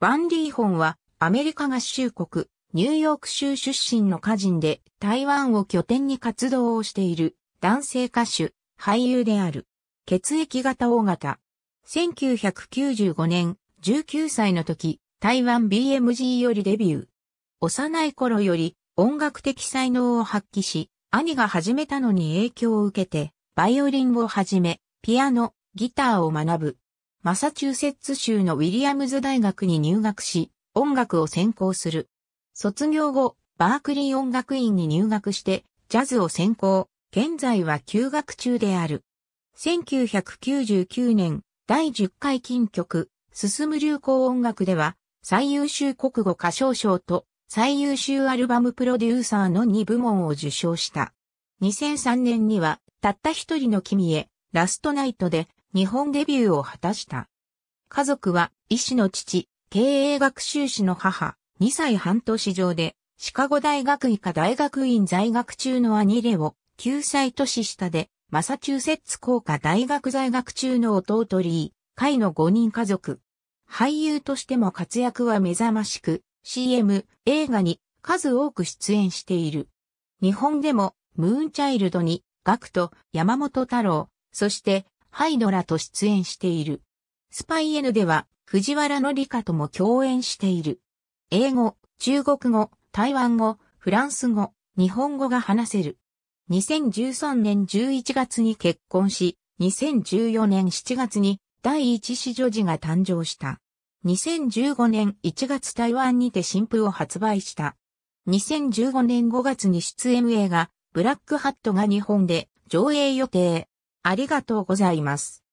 バン・リーホンはアメリカ合衆国、ニューヨーク州出身の歌人で台湾を拠点に活動をしている男性歌手、俳優である。血液型 O 型。1995年、19歳の時、台湾 BMG よりデビュー。幼い頃より音楽的才能を発揮し、兄が始めたのに影響を受けて、バイオリンをはじめ、ピアノ、ギターを学ぶ。マサチューセッツ州のウィリアムズ大学に入学し、音楽を専攻する。卒業後、バークリー音楽院に入学して、ジャズを専攻。現在は休学中である。1999年、第10回金曲、進む流行音楽では、最優秀国語歌唱賞と最優秀アルバムプロデューサーの2部門を受賞した。2003年には、たった一人の君へ、ラストナイトで、日本デビューを果たした。家族は医師の父、経営学修士の母、2歳半年上で、シカゴ大学医科大学院在学中の兄レオ、9歳年下で、マサチューセッツ工科大学在学中の弟リー、会の5人家族。俳優としても活躍は目覚ましく、CM、映画に数多く出演している。日本でも、ムーンチャイルドに、ガクト、山本太郎、そして、ハイドラと出演している。スパイ N では藤原の紀香とも共演している。英語、中国語、台湾語、フランス語、日本語が話せる。2013年11月に結婚し、2014年7月に第一子女児が誕生した。2015年1月台湾にて新譜を発売した。2015年5月に出演映画、ブラックハットが日本で上映予定。ありがとうございます。